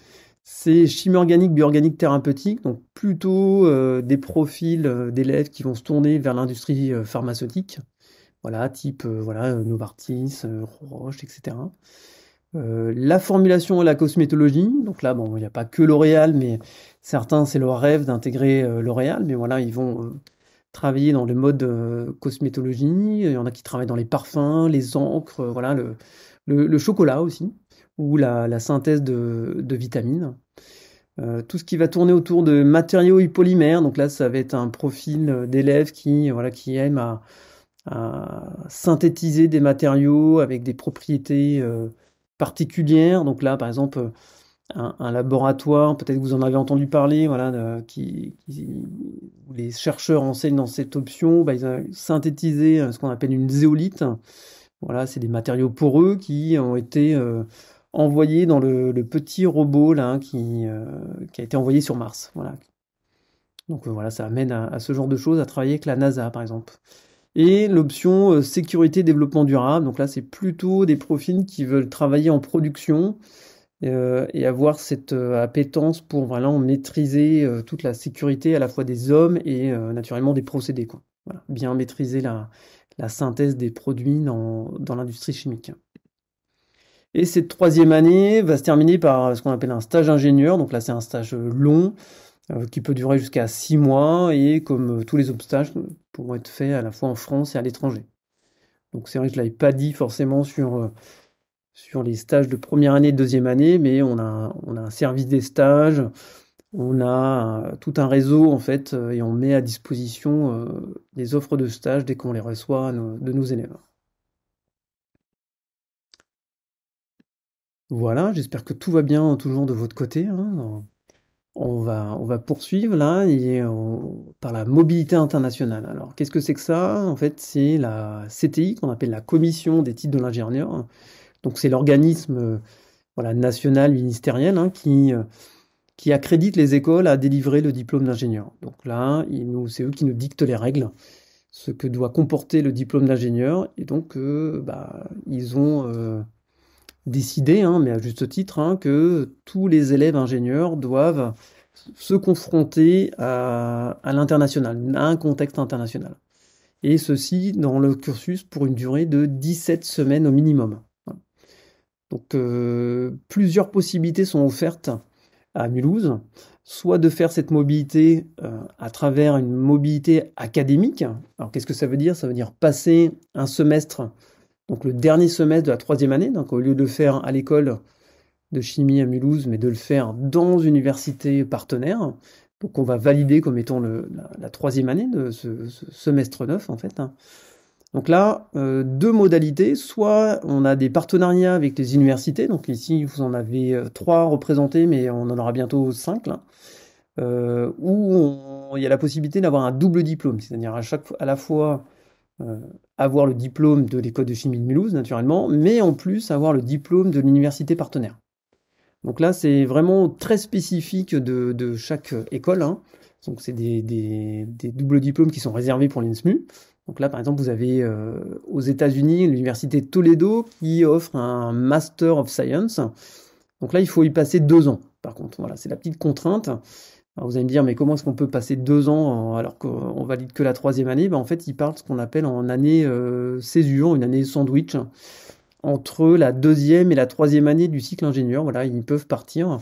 C'est chimie organique, bioorganique, thérapeutique, donc plutôt euh, des profils euh, d'élèves qui vont se tourner vers l'industrie euh, pharmaceutique, voilà, type voilà, Novartis, Roche, etc. la formulation et la cosmétologie, donc là, bon, il n'y a pas que L'Oréal, mais certains, c'est leur rêve d'intégrer L'Oréal, mais voilà, ils vont travailler dans le mode cosmétologie, il y en a qui travaillent dans les parfums, les encres, voilà, le, le, le chocolat aussi ou la, la synthèse de, de vitamines. Euh, tout ce qui va tourner autour de matériaux et polymères. Donc là, ça va être un profil euh, d'élèves qui, voilà, qui aiment à, à, synthétiser des matériaux avec des propriétés euh, particulières. Donc là, par exemple, un, laboratoire, peut-être que vous en avez entendu parler, voilà, qui, les chercheurs enseignent dans cette option, bah, ils ont synthétisé ce qu'on appelle une zéolite. Voilà, c'est des matériaux poreux qui ont été euh, envoyé dans le, petit robot hein, euh, qui, a été envoyé sur Mars. Donc euh, voilà, ça amène à, ce genre de choses, à travailler avec la NASA par exemple. Et l'option euh, sécurité développement durable, donc là c'est plutôt des profils qui veulent travailler en production et avoir cette appétence pour maîtriser toute la sécurité à la fois des hommes et naturellement des procédés. Bien maîtriser la, synthèse des produits dans l'industrie chimique. Et cette troisième année va se terminer par ce qu'on appelle un stage ingénieur. Donc là, c'est un stage euh, long euh, qui peut durer jusqu'à six mois et comme euh, tous les autres stages pourront être faits à la fois en France et à l'étranger. Donc c'est vrai que je ne l'avais pas dit forcément sur, sur les stages de première année et de deuxième année, mais on a, on a un service des stages, on a tout un réseau en fait, et on met à disposition des offres de stages dès qu'on les reçoit de nos élèves. Voilà, j'espère que tout va bien toujours de votre côté. Hein. On, va, on va poursuivre là par la mobilité internationale. Alors qu'est-ce que c'est que ça En fait, c'est la CTI qu'on appelle la Commission des titres de l'ingénieur. Donc c'est l'organisme voilà, national ministériel hein, qui, qui accrédite les écoles à délivrer le diplôme d'ingénieur. Donc là, c'est eux qui nous dictent les règles ce que doit comporter le diplôme d'ingénieur. Et donc, euh, bah, ils ont euh, décidé, hein, mais à juste titre, hein, que tous les élèves ingénieurs doivent se confronter à, l'international, à un contexte international. Et ceci dans le cursus pour une durée de 17 semaines au minimum. Donc euh, plusieurs possibilités sont offertes à Mulhouse, soit de faire cette mobilité euh, à travers une mobilité académique. Alors qu'est-ce que ça veut dire Ça veut dire passer un semestre donc le dernier semestre de la troisième année, donc au lieu de le faire à l'école de chimie à Mulhouse, mais de le faire dans une université partenaire. Donc on va valider comme étant la, troisième année de ce, semestre neuf. en fait. Hein. Donc là, euh, deux modalités. Soit on a des partenariats avec les universités, donc ici vous en avez euh, trois représentés, mais on en aura bientôt cinq là. Euh, où il y a la possibilité d'avoir un double diplôme, c'est-à-dire à, chaque, à la fois euh, avoir le diplôme de l'école de chimie de Mulhouse, naturellement, mais en plus avoir le diplôme de l'université partenaire. Donc là, c'est vraiment très spécifique de, chaque école. Hein. Donc c'est des, doubles diplômes qui sont réservés pour l'INSMU. Donc là, par exemple, vous avez euh, aux États-Unis l'université Toledo qui offre un Master of Science. Donc là, il faut y passer deux ans. Par contre, voilà, c'est la petite contrainte vous allez me dire, mais comment est-ce qu'on peut passer deux ans alors qu'on valide que la troisième année ben En fait, ils partent ce qu'on appelle en année euh, césure, une année sandwich, entre la deuxième et la troisième année du cycle ingénieur. Voilà, ils peuvent partir.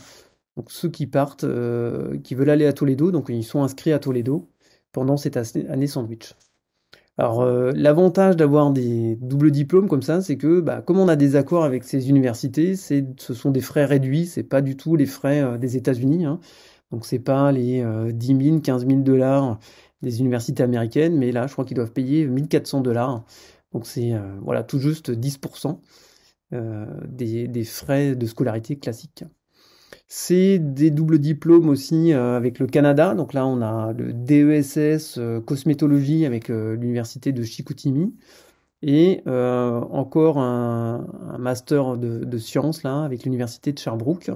Donc ceux qui partent, euh, qui veulent aller à Toledo, donc ils sont inscrits à Toledo pendant cette année sandwich. Alors euh, l'avantage d'avoir des doubles diplômes comme ça, c'est que bah, comme on a des accords avec ces universités, ce sont des frais réduits, c'est pas du tout les frais des États-Unis. Hein. Donc c'est pas les 10 000, 15 000 dollars des universités américaines, mais là je crois qu'ils doivent payer 1400 dollars. Donc c'est euh, voilà tout juste 10% euh, des, frais de scolarité classiques. C'est des doubles diplômes aussi euh, avec le Canada. Donc là on a le DESS cosmétologie avec l'université de Chicoutimi et encore un, master de, de sciences là avec l'université de Sherbrooke.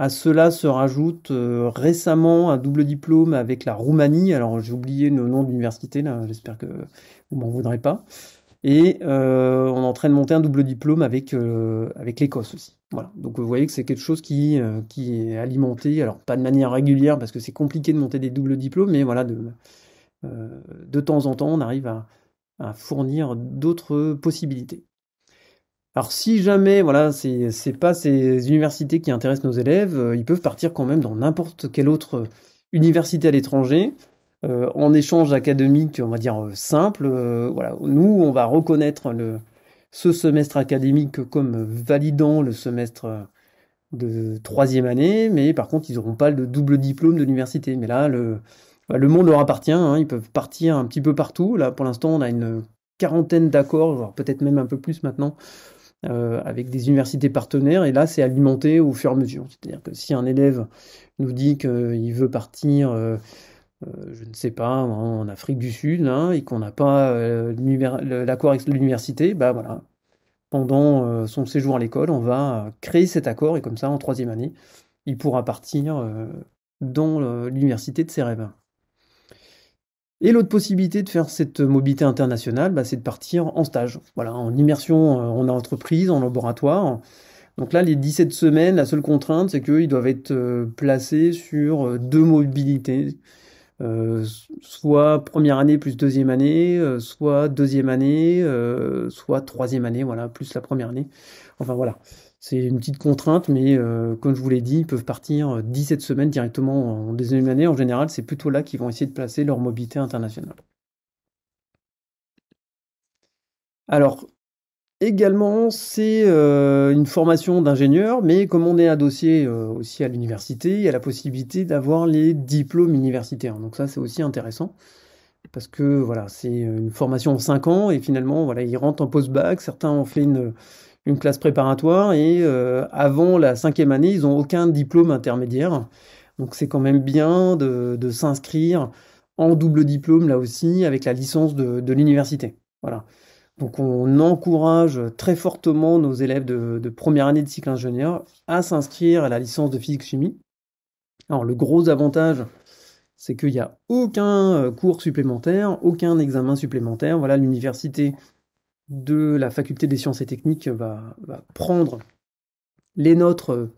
À cela se rajoute euh, récemment un double diplôme avec la Roumanie. Alors j'ai oublié le nom de l'université là, j'espère que vous m'en voudrez pas. Et euh, on est en train de monter un double diplôme euh, avec, l'Écosse aussi. Voilà. Donc vous voyez que c'est quelque chose qui, est alimenté, alors pas de manière régulière parce que c'est compliqué de monter des doubles diplômes, mais voilà, de, temps en temps on arrive à fournir d'autres possibilités. Alors si jamais, voilà, c'est pas ces universités qui intéressent nos élèves, euh, ils peuvent partir quand même dans n'importe quelle autre euh, université à l'étranger. Euh, en échange académique, on va dire simple, voilà, nous on va reconnaître le, ce semestre académique comme validant le semestre de troisième année, mais par contre, ils n'auront pas le double diplôme de l'université. Mais là, le, bah, monde leur appartient, hein. ils peuvent partir un petit peu partout. Là, pour l'instant, on a une quarantaine d'accords, peut-être même un peu plus maintenant, euh, avec des universités partenaires, et là c'est alimenté au fur et à mesure. C'est-à-dire que si un élève nous dit qu'il veut partir, euh, euh, je ne sais pas, en Afrique du Sud, hein, et qu'on n'a pas l'accord avec l'université, bah voilà, pendant son séjour à l'école, on va créer cet accord, et comme ça, en troisième année, il pourra partir dans l'université de ses et l'autre possibilité de faire cette mobilité internationale, bah, c'est de partir en stage. Voilà, en immersion euh, en entreprise, en laboratoire. Donc là, les 17 semaines, la seule contrainte, c'est qu'ils doivent être euh, placés sur euh, deux mobilités. soit première année plus deuxième année, soit deuxième année, soit troisième année, voilà, plus la première année. Enfin voilà. C'est une petite contrainte, mais euh, comme je vous l'ai dit, ils peuvent partir 17 euh, semaines directement en deuxième année. En général, c'est plutôt là qu'ils vont essayer de placer leur mobilité internationale. Alors, également, c'est euh, une formation d'ingénieur, mais comme on est adossé aussi à l'université, il y a la possibilité d'avoir les diplômes universitaires. Donc ça, c'est aussi intéressant parce que voilà, c'est une formation en 5 ans et finalement, voilà, ils rentrent en post-bac. Certains ont fait une, une classe préparatoire et euh, avant la cinquième année, ils n'ont aucun diplôme intermédiaire. Donc c'est quand même bien de, s'inscrire en double diplôme là aussi avec la licence de, l'université. Voilà. Donc on encourage très fortement nos élèves de, de première année de cycle ingénieur à s'inscrire à la licence de physique-chimie. Alors le gros avantage, c'est qu'il n'y a aucun euh, cours supplémentaire, aucun examen supplémentaire. Voilà, l'université de la faculté des sciences et techniques va, prendre les nôtres euh,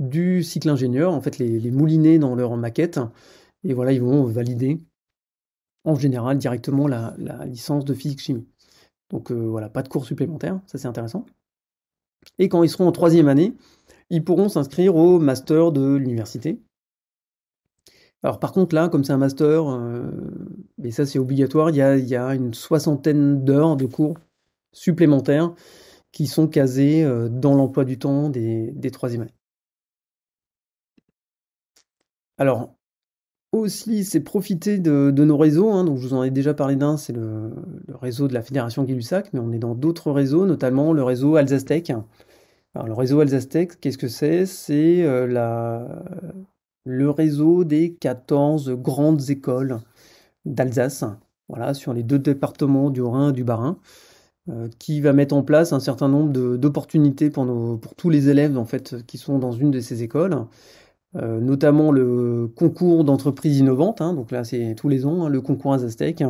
du cycle ingénieur, en fait les, mouliner dans leur maquette, et voilà, ils vont valider en général directement la, licence de physique-chimie. Donc euh, voilà, pas de cours supplémentaires, ça c'est intéressant. Et quand ils seront en troisième année, ils pourront s'inscrire au master de l'université. Alors par contre là, comme c'est un master, euh, mais ça c'est obligatoire, il y a, y a une soixantaine d'heures de cours supplémentaires qui sont casés euh, dans l'emploi du temps des, des troisième années. Alors, aussi, c'est profiter de, nos réseaux. Hein. Donc, je vous en ai déjà parlé d'un, c'est le, réseau de la Fédération gay mais on est dans d'autres réseaux, notamment le réseau Alsastec. Alors, le réseau Alsastec, qu'est-ce que c'est C'est euh, le réseau des 14 grandes écoles d'Alsace, voilà, sur les deux départements du Rhin et du Bas-Rhin. Euh, qui va mettre en place un certain nombre d'opportunités pour, pour tous les élèves en fait, qui sont dans une de ces écoles, euh, notamment le concours d'entreprises innovantes, hein, donc là c'est tous les ans, hein, le concours Aztec.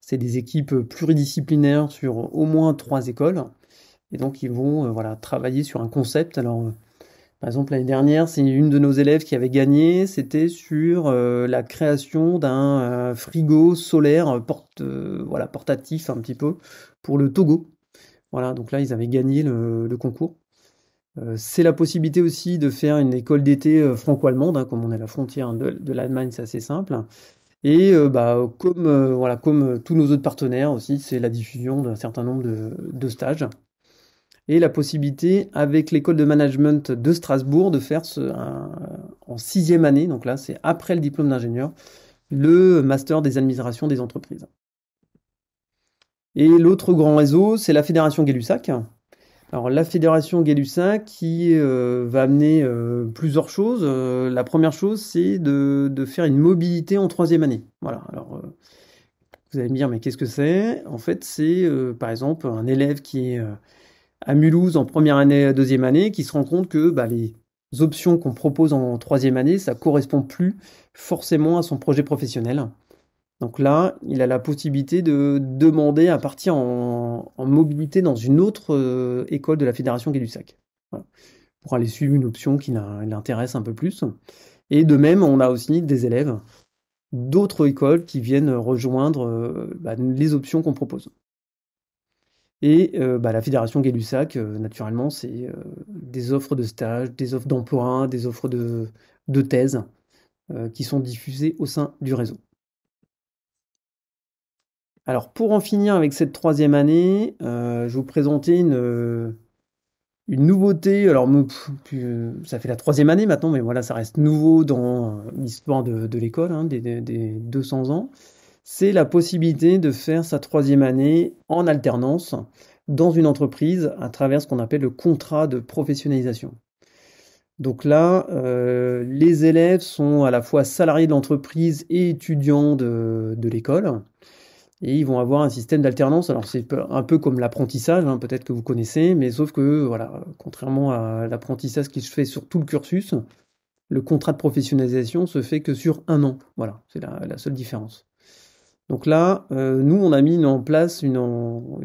C'est des équipes pluridisciplinaires sur au moins trois écoles, et donc ils vont euh, voilà, travailler sur un concept. Alors par exemple, l'année dernière, c'est une de nos élèves qui avait gagné, c'était sur euh, la création d'un euh, frigo solaire euh, porte, voilà, portatif un petit peu pour le Togo. Voilà, donc là, ils avaient gagné le, concours. C'est la possibilité aussi de faire une école d'été franco-allemande, hein, comme on est à la frontière de, l'Allemagne, c'est assez simple. Et bah, comme, voilà, comme tous nos autres partenaires aussi, c'est la diffusion d'un certain nombre de stages et la possibilité avec l'école de management de Strasbourg de faire ce, en sixième année, donc là c'est après le diplôme d'ingénieur, le master des administrations des entreprises. Et l'autre grand réseau, c'est la Fédération gay Alors la Fédération gay qui euh, va amener euh, plusieurs choses. Euh, la première chose, c'est de, de, faire une mobilité en troisième année. Voilà. Alors vous allez me dire, mais qu'est-ce que c'est En fait, c'est par exemple un élève qui est à Mulhouse en première année, euh, deuxième année, qui se rend compte que bah, les options qu'on propose en troisième année, ça correspond plus forcément à son projet professionnel. Donc là, il a la possibilité de demander à partir en, mobilité dans une autre euh, école de la Fédération Gay du Sac. Pour aller suivre une option qui l'intéresse un peu plus. Et de même, on a aussi des élèves d'autres écoles qui viennent rejoindre euh, bah, les options qu'on propose. Et euh, bah, la Fédération Gay-Lussac, euh, naturellement, c'est euh, des offres de stage, des offres d'emploi, des offres de, de thèse qui sont diffusées au sein du réseau. Alors, pour en finir avec cette troisième année, je vais vous présenter une, une nouveauté. Alors, ça fait la troisième année maintenant, mais voilà, ça reste nouveau dans l'histoire de, l'école, hein, des 200 ans c'est la possibilité de faire sa troisième année en alternance dans une entreprise à travers ce qu'on appelle le contrat de professionnalisation. Donc là, euh, les élèves sont à la fois salariés de l'entreprise et étudiants de, l'école. Et ils vont avoir un système d'alternance. Alors c'est un peu comme l'apprentissage, hein, peut-être que vous connaissez, mais sauf que, voilà, contrairement à l'apprentissage qui se fait sur tout le cursus, le contrat de professionnalisation se fait que sur un an. Voilà, c'est la seule différence. Donc là, euh, nous, on a mis en place une,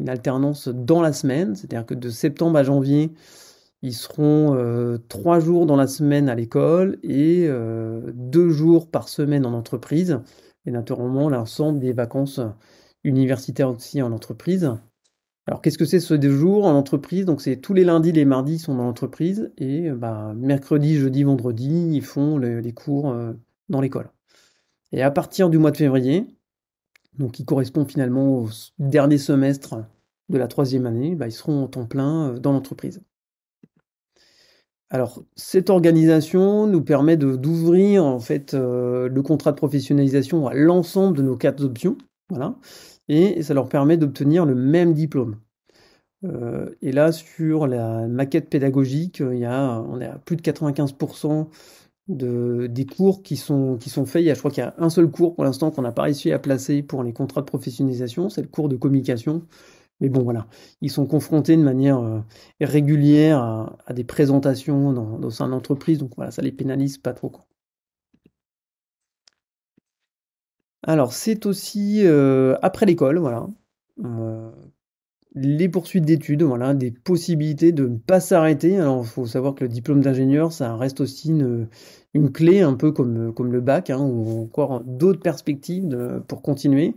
alternance dans la semaine, c'est-à-dire que de septembre à janvier, ils seront euh, trois jours dans la semaine à l'école et euh, deux jours par semaine en entreprise, et naturellement l'ensemble des vacances universitaires aussi en entreprise. Alors qu'est-ce que c'est ce deux jours en entreprise Donc c'est tous les lundis, les mardis ils sont dans l'entreprise et bah, mercredi, jeudi, vendredi ils font les cours dans l'école. Et à partir du mois de février, donc qui correspond finalement au dernier semestre de la troisième année, bah, ils seront en temps plein euh, dans l'entreprise. Alors, cette organisation nous permet d'ouvrir en fait euh, le contrat de professionnalisation à l'ensemble de nos quatre options, voilà, et ça leur permet d'obtenir le même diplôme. Euh, et là, sur la maquette pédagogique, il y a, on est à plus de 95% des cours qui sont, qui sont faits. Il y a, je crois qu'il y a un seul cours pour l'instant qu'on n'a pas réussi à placer pour les contrats de professionnalisation, c'est le cours de communication. Mais bon, voilà, ils sont confrontés de manière euh, régulière à, des présentations dans, un entreprise, donc voilà, ça les pénalise pas trop. Alors, c'est aussi euh, après l'école, voilà. Euh, les poursuites d'études, voilà, des possibilités de ne pas s'arrêter. Alors, il faut savoir que le diplôme d'ingénieur, ça reste aussi une, clé, un peu comme, comme le bac, hein, ou encore d'autres perspectives pour continuer.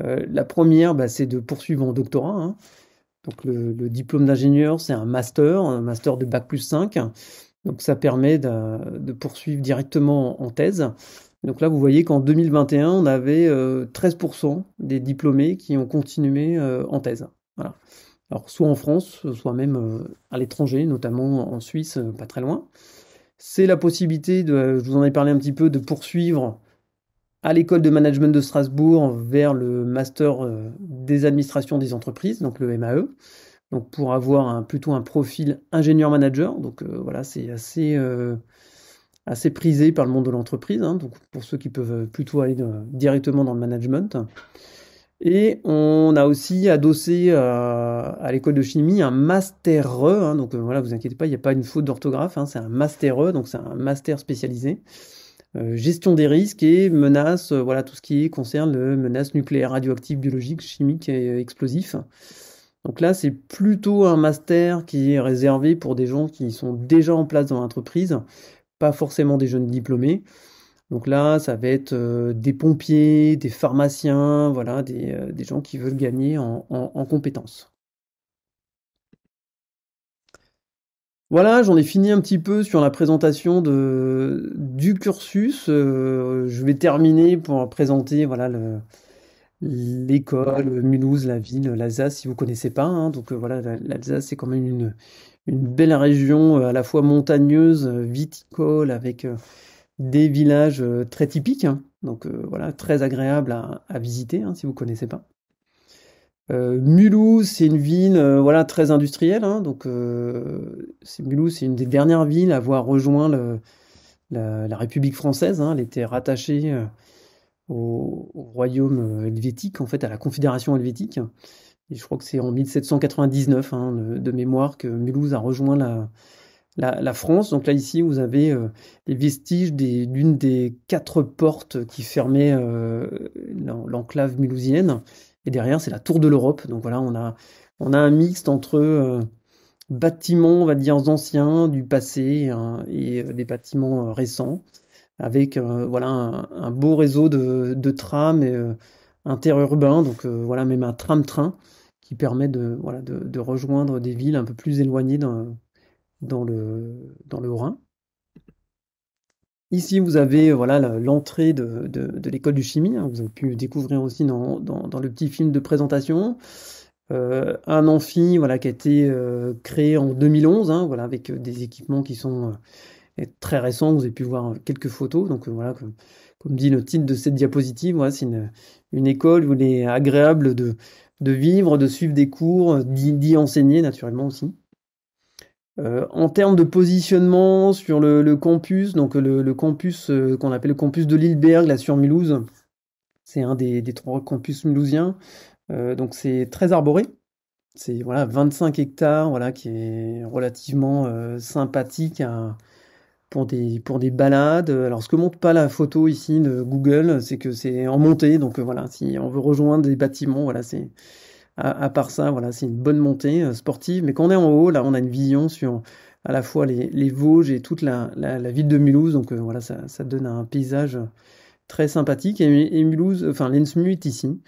Euh, la première, bah, c'est de poursuivre en doctorat. Hein. Donc, le, diplôme d'ingénieur, c'est un master, un master de bac plus 5. Donc, ça permet de, de poursuivre directement en thèse. Donc là, vous voyez qu'en 2021, on avait 13% euh, des diplômés qui ont continué euh, en thèse. Voilà. Alors, soit en France, soit même euh, à l'étranger, notamment en Suisse, euh, pas très loin. C'est la possibilité, de, euh, je vous en ai parlé un petit peu, de poursuivre à l'école de management de Strasbourg vers le master des administrations des entreprises, donc le MAE, donc pour avoir plutôt un profil ingénieur-manager. Donc voilà, c'est assez, assez prisé par le monde de l'entreprise, hein. donc pour ceux qui peuvent plutôt aller directement dans le management. Et on a aussi adossé euh, à l'école de chimie un master E, hein, donc euh, voilà, vous inquiétez pas, il n'y a pas une faute d'orthographe, hein, c'est un master e, donc c'est un master spécialisé. Euh, gestion des risques et menaces, voilà tout ce qui concerne le nucléaires, radioactives, biologiques, chimiques et explosifs. Donc là, c'est plutôt un master qui est réservé pour des gens qui sont déjà en place dans l'entreprise, pas forcément des jeunes diplômés. Donc là, ça va être euh, des pompiers, des pharmaciens, voilà, des, euh, gens qui veulent gagner en, en, compétences. Voilà, j'en ai fini un petit peu sur la présentation de, du cursus. Euh, je vais terminer pour présenter voilà l'école Mulhouse, la ville, l'Alsace, si vous connaissez pas. Hein. Donc voilà, l'Alsace c'est quand même une, belle région à la fois montagneuse, viticole, avec des villages euh, très typiques, hein. donc euh, voilà, très agréables à, visiter hein, si vous ne connaissez pas. Euh, Mulhouse, c'est une ville voilà très industrielle, hein. donc c'est Mulhouse, c'est une des dernières villes à avoir rejoint la, la, République française. elle était rattachée au, royaume helvétique, en fait à la Confédération helvétique. Et je crois que c'est en 1799, de mémoire, que Mulhouse a rejoint la, la, France. Donc là, ici, vous avez les euh, vestiges d'une des, quatre portes qui fermaient euh, l'enclave milousienne Et derrière, c'est la Tour de l'Europe. Donc voilà, on a, on a un mixte entre euh, bâtiments, on va dire, anciens, du passé, hein, et des bâtiments récents, avec voilà un, beau réseau de, de trams et, interurbains. Donc voilà, même un tram-train qui permet de, voilà, de, rejoindre des villes un peu plus éloignées dans, dans le, dans le rhin Ici, vous avez voilà l'entrée de, de, de l'école du chimie. Hein. vous avez pu découvrir aussi dans, dans, le petit film de présentation. Euh, un amphi voilà, qui a été euh, créé en 2011, hein, voilà, avec euh, des équipements qui sont très récents. Vous avez pu voir quelques photos. Donc voilà, comme, dit le titre de cette diapositive, voilà, c'est une, une, école où il est agréable de, de vivre, de suivre des cours, d'y enseigner naturellement aussi. Euh, en termes de positionnement sur le, le campus, donc le, le campus euh, qu'on appelle le campus de Lilleberg, la là sur Mulhouse, c'est un des, des, trois campus mulhousiens. Euh, donc c'est très arboré. C'est voilà 25 hectares, voilà qui est relativement sympathique pour des pour des balades. Alors ce que montre pas la photo ici de Google, c'est que c'est en montée. Donc voilà, si on veut rejoindre des bâtiments, voilà c'est à, part ça, voilà, c'est une bonne montée euh, sportive. Mais quand on est en haut, là, on a une vision sur à la fois les, Vosges et toute la, ville de Mulhouse. Donc euh, voilà, ça, donne un paysage très sympathique. Et, Mulhouse, enfin, l'Ensmu est ici.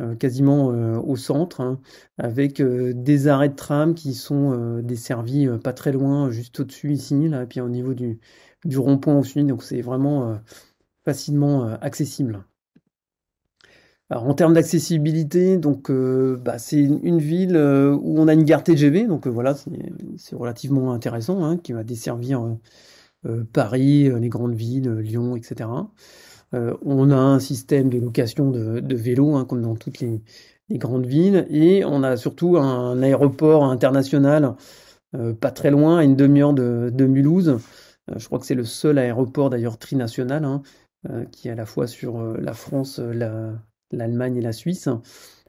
Euh, quasiment au centre, hein, avec des arrêts de tram qui sont desservis pas très loin, juste au-dessus ici, là, et puis au niveau du, du rond-point au sud, donc c'est vraiment facilement accessible en termes d'accessibilité, donc euh, bah, c'est une ville euh, où on a une gare TGV, donc euh, voilà, c'est relativement intéressant, hein, qui va desservir Paris, les grandes villes, Lyon, etc. on a un système de location de, vélos, hein, comme dans toutes les, grandes villes, et on a surtout un aéroport international pas très loin, à une demi-heure de, Mulhouse. je crois que c'est le seul aéroport d'ailleurs trinational hein, qui est à la fois sur la France, la l'Allemagne et la Suisse,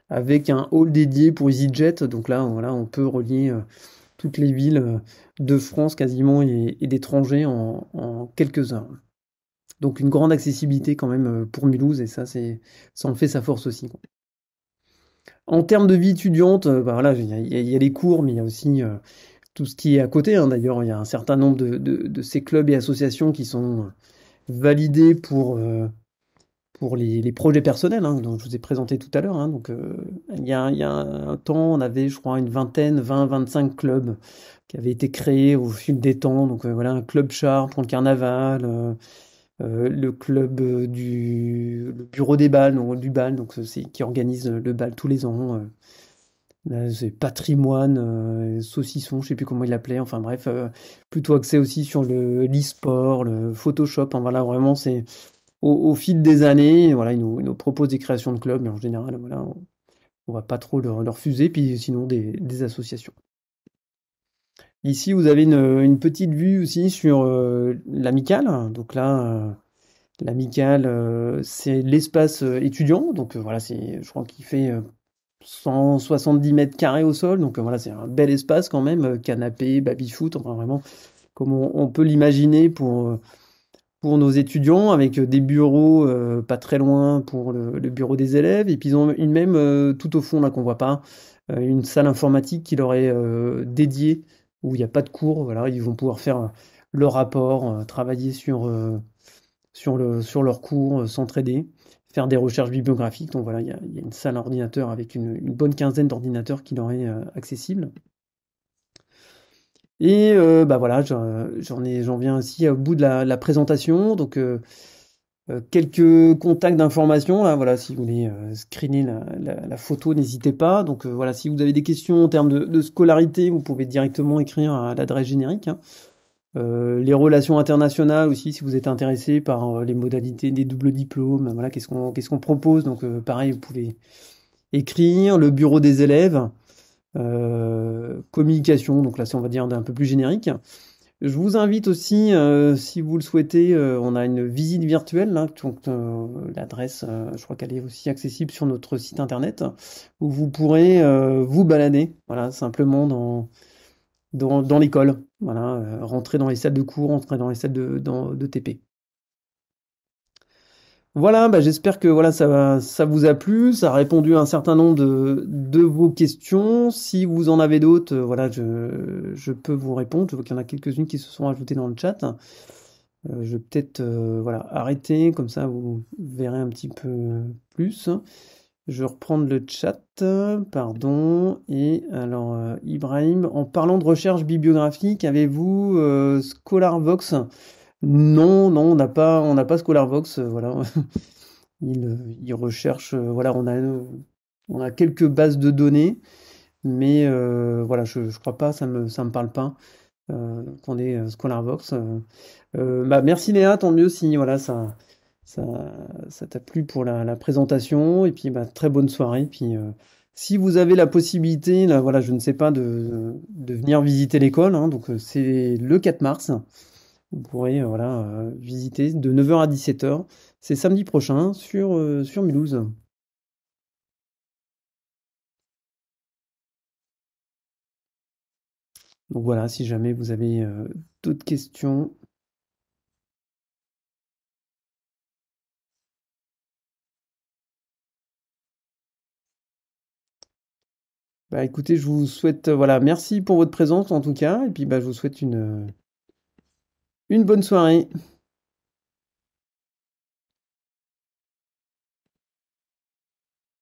avec un hall dédié pour EasyJet. Donc là, voilà, on peut relier euh, toutes les villes euh, de France quasiment et, d'étrangers en, en, quelques heures. Donc une grande accessibilité quand même euh, pour Mulhouse et ça, ça en fait sa force aussi. En termes de vie étudiante, bah voilà, il y, a les cours, mais il y a aussi tout ce qui est à côté. Hein. D'ailleurs, il y a un certain nombre de, ces clubs et associations qui sont validés pour pour les, projets personnels, hein, dont je vous ai présenté tout à l'heure. Hein, donc, euh, il, y a, il, y a, un temps, on avait, je crois, une vingtaine, 20, 25 clubs qui avaient été créés au fil des temps. Donc, euh, voilà, un club char pour le carnaval, euh, le club du le bureau des balles, donc, du bal, donc c'est qui organise le bal tous les ans. c'est patrimoine, saucisson, je ne sais plus comment il l'appelait. Enfin bref, plutôt axé aussi sur le sport le Photoshop. Hein, voilà, vraiment c'est au, fil des années, voilà, ils nous, proposent des créations de clubs, mais en général, voilà, on, ne va pas trop leur, refuser puis sinon des, associations. Ici, vous avez une, petite vue aussi sur euh, l'amicale. Donc là, euh, l'amicale, euh, c'est l'espace étudiant. Donc voilà, c'est, je crois qu'il fait 170 mètres carrés au sol. Donc voilà, c'est un bel espace quand même, canapé, baby-foot, vraiment comme on peut l'imaginer pour pour nos étudiants avec euh, des bureaux euh, pas très loin pour le, bureau des élèves. Et puis ils ont une même euh, tout au fond là qu'on voit pas, une salle informatique qui leur est dédiée où il n'y a pas de cours. Voilà, ils vont pouvoir faire leur rapport, travailler sur sur le sur leurs cours, s'entraider, faire des recherches bibliographiques. Donc voilà, il y a, une salle ordinateur avec une, une bonne quinzaine d'ordinateurs qui leur est accessible. Et euh, bah voilà, j'en j'en viens aussi au bout de la, présentation. Donc euh, euh, quelques contacts d'information. Hein, voilà, si vous voulez screener la, photo, n'hésitez pas. Donc voilà, si vous avez des questions en termes de, scolarité, vous pouvez directement écrire à l'adresse générique. Hein. les relations internationales aussi, si vous êtes intéressé par les modalités des doubles diplômes, hein, voilà, qu'est-ce qu'on qu'est-ce qu'on propose. Donc pareil, vous pouvez écrire. Le bureau des élèves. Euh, communication, donc là c'est on va dire un peu plus générique. Je vous invite aussi, euh, si vous le souhaitez, euh, on a une visite virtuelle. Hein, donc l'adresse, je crois qu'elle est aussi accessible sur notre site internet, où vous pourrez vous balader, voilà, simplement dans dans, l'école, voilà, rentrer dans les salles de cours, rentrer dans les salles de, de TP. Voilà, bah, j'espère que voilà ça, ça vous a plu, ça a répondu à un certain nombre de, vos questions. Si vous en avez d'autres, euh, voilà, je, peux vous répondre. Je vois qu'il y en a quelques-unes qui se sont ajoutées dans le chat. Euh, je vais peut-être euh, voilà, arrêter, comme ça vous verrez un petit peu plus. Je vais reprendre le chat, pardon. Et alors, Ibrahim, en parlant de recherche bibliographique, avez-vous ScholarVox non, non, on n'a pas, on n'a pas ScholarVox. Euh, voilà, [laughs] il euh, il recherche. Euh, voilà, on a, on a quelques bases de données, mais voilà, je, ne crois pas, ça me, ça me parle pas. Euh, est Scholarbox. Euh, bah, merci Léa, tant mieux si voilà ça, ça, ça t'a plu pour la, la, présentation et puis bah, très bonne soirée. Puis si vous avez la possibilité, là, voilà, je ne sais pas de, de venir visiter l'école, hein, donc c'est le 4 mars. Vous pourrez euh, voilà, euh, visiter de 9h à 17h. C'est samedi prochain sur, euh, sur Mulhouse. Donc voilà, si jamais vous avez d'autres questions. Bah écoutez, je vous souhaite, voilà, merci pour votre présence en tout cas, et puis bah, je vous souhaite une, une bonne soirée.